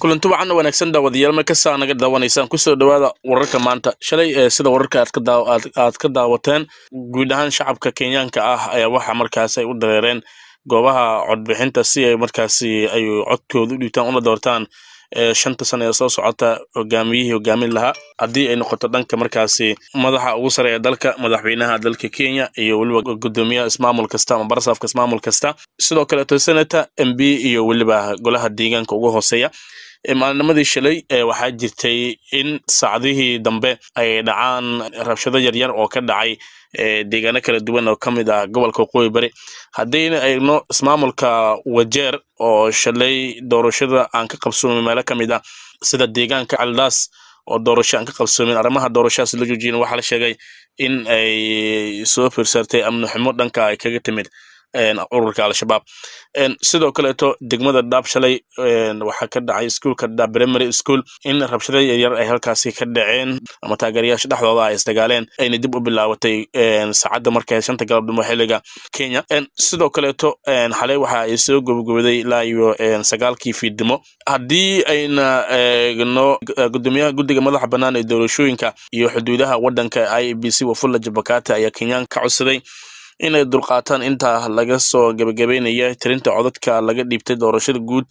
kulanti wacan wanaagsan daawadayaal markasaa naga daawanaysaan kusoo dhawaada wararka maanta shalay eh, sida wararka aad ka daawateen guud ahaan shacabka kenyaanka ah ayaa waxa markaas ay u dareereen goobaha codbixinta si ay markaasi ay codkooda u dhiibtaan una doortaan eh, shanta sana ee soo socota hogaamiyihii hogaamin lahaa haddii ay noqoto dhanka markaasi madaxa ugu sare ee dalka madaxweynaha dalka kenya iyo weliba gudoomiyaha ismaamul kasta ama barasaafka ismaamul kasta sidoo kaleeto senata m b iyo weliba golaha deegaanka ugu hooseeya maalinimadii shalay waxaa jirtay in saacdihii dambe ay dhacaan rabshado yaryar oo ka dhacay deegaano kala duwan oo ka mid ah gobolka waqooyi bari haddayna eegno ismaamulka wajeer oo shalay doorashada aan ka qabsoomin meelo ka mid ah sida deegaanka caldaas oo doorasho aan ka qabsoomin arrimaha doorashadaas la joojiyana waxaa la sheegay in ay soo firsartay amni xumo dhanka ay kaga timid ururka al-shabaab sidoo kaleeto degmada dhaabshalay shalay waxaa ka dhacay iskuolka dhaab primary school in rabshada yaryar ay halkaasi ka dhaceen ama taageerayaasha dhexdooda ay isdagaaleen ayna dib u bilaabatay saacadda marka shanta galabdamo xiliga kenya sidoo kaleeto xalay waxa ay soo gobagobday ilaa iyo sagaalkii fiidimo haddii ayna eegno e, gudoomiyaha guddiga madaxa bannaan ee doorashooyinka iyo xuduudaha waddanka i b c wafulla jabakaata ayaa kenyaan ka codsaday inay dulqaataan intaa laga soo gebagabeynaya tirinta codadka laga dhiibtay doorashada guud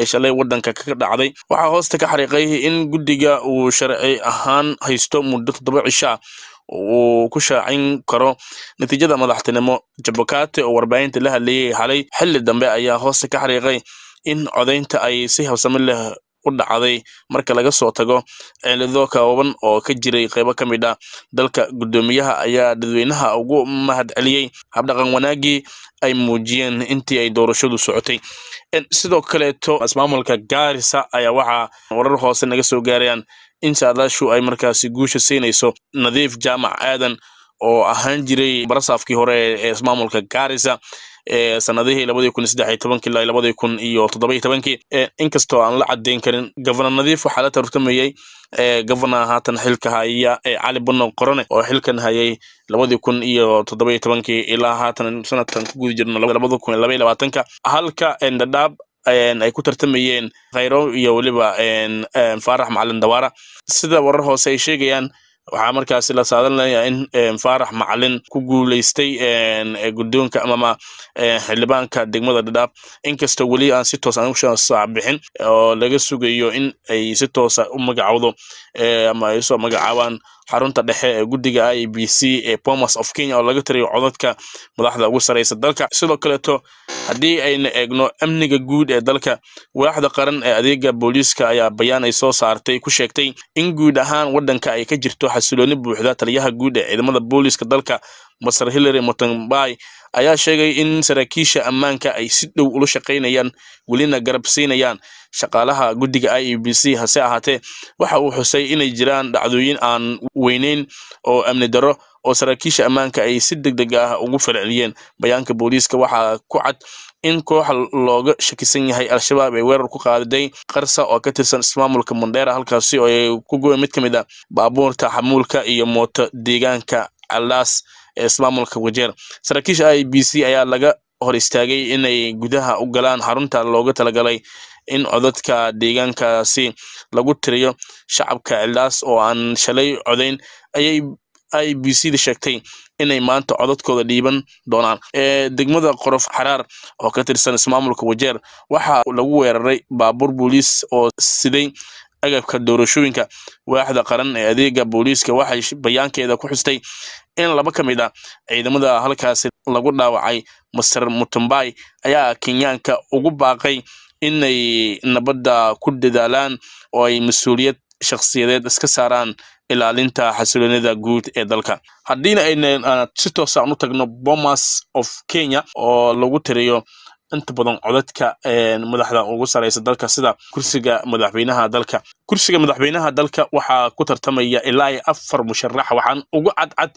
ee shalay waddanka ka dhacday waxaa hoosta ka xariiqay in guddiga uu sharci ahaan haysto muddo toddoba cishaa uu ku shaacin karo natiijada madaxtinimo jabakaate oo warbaahinta la hadleeyay xalay xilli dambe ayaa hoosta ka xariiqay in codaynta ay si habsami leh u dhacday marka laga soo tago ciilado kooban oo ka jiray qaybo ka mid a ah dalka guddoomiyaha ayaa dadweynaha ugu mahadceliyey habdhaqan wanaagii ay muujiyeen intii ay doorashadu socotay sidoo kaleeto ismaamulka gaarisa ayaa waxaa warar hoose naga soo gaarayaan in saadaashu ay markaasi guusha siinayso nadiif jaamac aadan oo ahaan jiray barasaafkii hore ee ismaamulka garissa ee sanadihii labadii kun saddex iyo tobankii ilaa labadii kun iyo toddobaiyo tobankii inkastoo aan la caddeyn karin governor nadiif waxaa la tartamayey ee governor haatan xilka haya ee cali bunno qorone oo xilkan hayay labadii kun iyo toddobaiyo tobankii ilaa haatan sanadkan ku guda jirno labada kun iyo labaiyo labaatanka halka ndhadhaab ay ku tartamayeen khayro iyo weliba faarax macalin dawaara sida warar hoose ay sheegayaan waxaa markaasi la saadanlayaa in faarax macalin ku guuleystay guddoonka amama xildhibaanka degmada dhadhaab inkastoo weli aan si toosa ah ushaasac bixin oo laga sugayo in ay si toosa ah u magacowdo eh, ama ay usoo magacaabaan xarunta dhexe ee guddiga i b c ee bomas of kenya oo laga tiriyo codadka madaxda ugu saraysa dalka sidoo kaleeto haddii ayna eegno amniga guud ee dalka waaxda qaran ee adeega booliiska ayaa bayaan ay soo saartay ku sheegtay in guud ahaan waddanka ay ka jirto xasilooni buuxda taliyaha guud ee ciidamada booliiska dalka masar hillary motonbay ayaa sheegay in saraakiisha ammaanka ay si dhow ula shaqaynayaan welina garab siinayaan shaqaalaha guddiga i e b c hase ahaatee waxa uu xusay inay jiraan dhacdooyin aan weyneyn oo amni daro oo saraakiisha ammaanka ay si deg deg ah ugu falceliyeen bayaanka booliiska waxaa ku cad in koox looga shakisan yahay al-shabaab ay weerar ku qaadaday qarsa oo ka tirsan ismaamulka mandheera halkaasi oo ay ku goyen mid ka mid a ah baabuurta xamuulka iyo mooto deegaanka alaas ee ismaamulka wajeer saraakiisha i b c ayaa laga hor istaagay inay gudaha u galaan xarunta looga talagalay in codadka deegaankaasi lagu tiriyo shacabka cilaas oo aan shalay codayn ayay i b c da sheegtay inay maanta codadkooda dhiiban doonaan degmada qorof xaraar oo ka tirsan ismaamulka wajeer waxaa lagu weeraray baabuur booliis oo siday agabka doorashooyinka waaxda qaran ee adeega booliiska waxay bayaankeeda ku xustay in laba ka mid a ah ciidamada halkaasi lagu dhaawacay maser mutumbai ayaa kenyaanka ugu baaqay inay nabadda ku dadaalaan oo ay mas-uuliyad shakhsiyadeed iska saaraan ilaalinta xasiloonida guud ee dalka haddiina ayna ah, si toosaan ah u tagno bomas of kenya oo lagu tiriyo inta badan codadka madaxda ugu saraysa dalka sida kursiga madaxweynaha dalka kursiga madaxweynaha dalka waxaa ku tartamaya ilaa iyo afar musharax waxaan ugu cadcad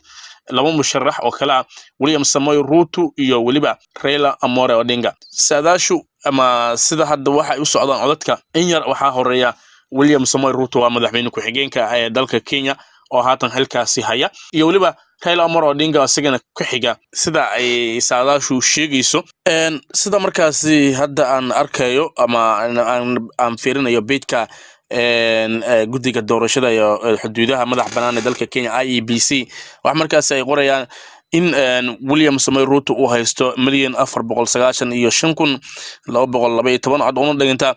laba musharax oo kale ah william samoy ruutu iyo weliba raila amore odinga saadaashu ama sida hadda waxay u socdaan codadka in yar waxaa horeeya william samoy ruto waa madaxweyne ku-xigeenka ah ee dalka kenya oo haatan xilkaasi haya iyo weliba raila omar odinga isagana ku xiga sida ay saadaashu sheegayso sida markaasi hadda aan arkayo ama aan fiirinayo beydka guddiga doorashada iyo xuduudaha madax banaan ee dalka kenya i e b c wax markaasi ay qorayaan in william samoy ruto uu haysto milyan afar boqol sagaashan iyo shan kun laba boqol laba toban cod una dhiginta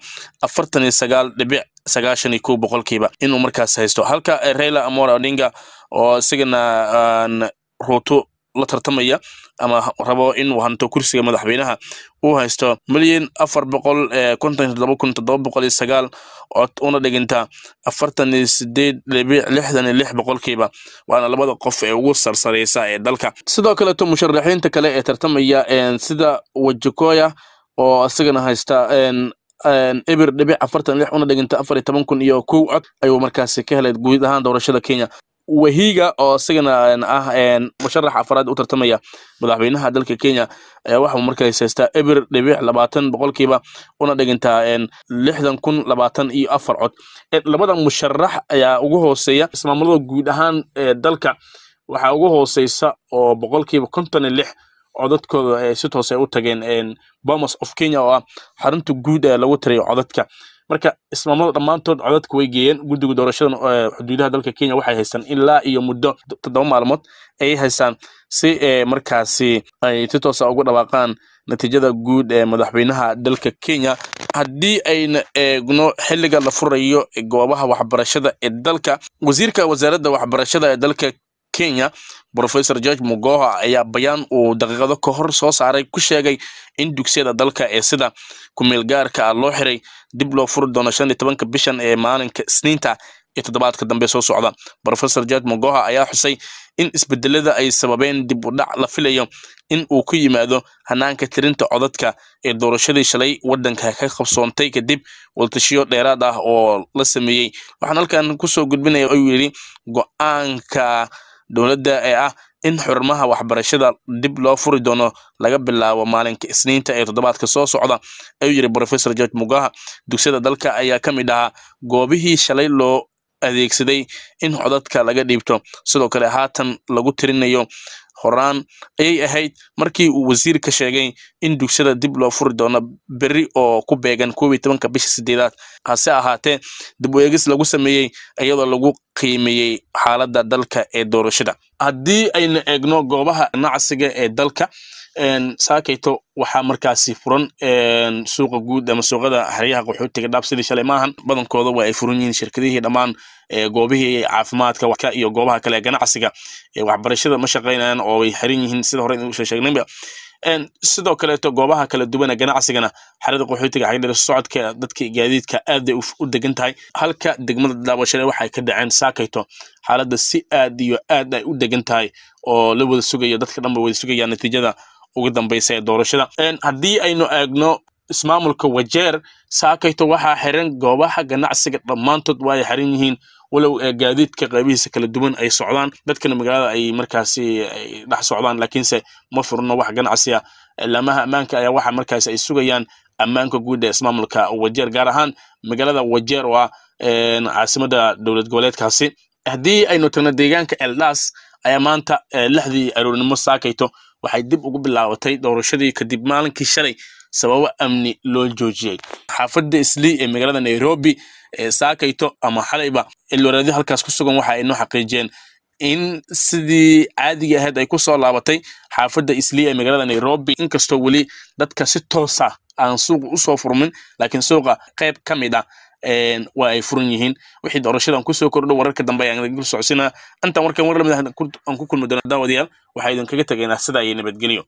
afartan iyo sagaal dhibic sagaashan iyo kow boqolkiiba inuu markaas haysto halka reyla amor odinga oo isagana ruuto la tartamaya ama rabo inuu hanto kursiga madaxweynaha uu haysto milyan afar boqol eh, konton todoba kun todoba boqol iyo sagaal una dhigantaa afartan iyo sideed dhibic lixdan iyo lix boqolkiiba waana labada qof ee ugu sarsareysa ee dalka sidoo kaleeto musharaxiinta kale ee tartamaya sida wajakoya oo isagana haysta eber ehm, dhibic afartan lix una dhiginta afar iyo toban kun iyo kow cod ayuu markaasi ka helay guud ahaan doorashada kenya wahiga oo isagana ah musharax afaraad u tartamaya madaxweynaha dalka kenya waxau markaas haystaa eber dhibic labaatan boqolkiiba una dhigantaa lixdan kun labaatan iyo afar cod labada musharax ayaa ugu hooseeya ismaamulada guud ahaan dalka waxaa ugu hooseysa oo boqolkiiba konton iyo lix codadkooda ay si toose ah u tageen bomas of kenya oo ah xarunta guud ee lagu tirayo codadka marka ismaamada dhammaantood codadka way geeyeen guddiga doorashada xuduudaha dalka kenya waxay haystaan ilaa iyo muddo toddoba maalmood ay haystaan si markaasi ay si toosa ah ugu dhawaaqaan natiijada guud ee madaxweynaha dalka kenya haddii ayna eegno xilliga la furayo goobaha waxbarashada ee dalka wasiirka wasaaradda waxbarashada ee dalka kenya rofesor george mugoha ayaa bayaan uu daqiiqado ka hor soo saaray ku sheegay in dugsiyada dalka ee sida kumeelgaarka ah loo xiray dib loo furi doono shan tobanka bishan ee maalinka isniinta ee toddobaadka dambe soo socda rofesor george mugoha ayaa xusay in isbedelada ay sababeen dib u dhac la filayo in uu ku yimaado hanaanka tirinta codadka ee doorashadii shalay waddanka ka qabsoontay kadib waltashiyo dheeraad ah oo la sameeyey waxaan halkan kusoo gudbinaya uu yidhi go-aanka dowladda ee ah in xurmaha waxbarashada dib loo furi doono laga bilaabo maalinka isniinta ee toddobaadka soo socda ayuu yidhi rofesor george mugaha dugsiyada dalka ayaa ka mid ahaa goobihii shalay loo adeegsaday in codadka laga dhiibto sidoo kale haatan lagu tirinayo horaan ayay ahayd markii uu wasiirka sheegay in dugsiyada dib loo furi doono beri oo ku beegan koob iyo tobanka bisha sideedaad hase ahaatee dib u eegis lagu sameeyey iyadoo lagu qiimeeyey xaaladda dalka ee doorashada haddii aynu eegno goobaha nacsiga ee dalka saakayto waxaa markaasi furan suuqa guud ama suuqada xeryaha qaxootiga dhaab sidii shalay maahan badankooda waa ay furan yihiin shirkadihii dhammaan goobihii caafimaadka iyo goobaha kale ganacsiga waxbarashada ma shaqaynayaan oo way xiran yihiin sida hore sheegnayba sidoo kaleeto goobaha kala duwana ganacsigana xerada qaxootiga ah, xagdhir socodka dadka gaadiidka aad u degan tahay halka degmada daabashade waxay ka dhaceen saakayto xaalada si aad iyo aad ay u degan tahay oo la wada sugayo dadka dhanba wada sugayaan natiijada ugu dambaysa ee doorashada haddii aynu eegno ismaamulka wajeer saakayto waxaa xiran goobaha ganacsiga dhammaantood waa ay xiran yihiin walow eh, gaadiidka qeybihiisa kala duwan ay socdaan dadkana magaalada ay markaasi ay dhex socdaan laakiinse ma furno wax ganacsiya laamaha ammaanka ayaa waxa markaasi ay sugayaan ammaanka guud ee ismaamulka wajeer gaar ahaan magaalada wajeer oo ah caasimada dowlad goboleedkaasi haddii aynu tagna deegaanka eldas ayaa maanta eh, lixdii aroornimo saakayto waxay dib ugu bilaabatay doorashadii kadib maalinkii shalay sababo amni loo joojiyey xaafada islii ee magaalada nairobi ee saakayto ama xalayba ilwareedyo halkaas ku sugan waxa ay noo xaqiijeen in sidii caadiga ahayd ay ku soo laabatay xaafadda islii ee magaalada nairobi inkastoo weli dadka si toosa ah aan suuqa usoo furmin laakiin suuqa qayb ka mid ah waa ay furan yihiin wixii doorashadan kusoo kordho wararka dambe ayaan socsinaa intaan warkan war lamid aan ku kulmi doono daawadayaal waxaa idinkaga tegaynaa sida iyo nabadgelyo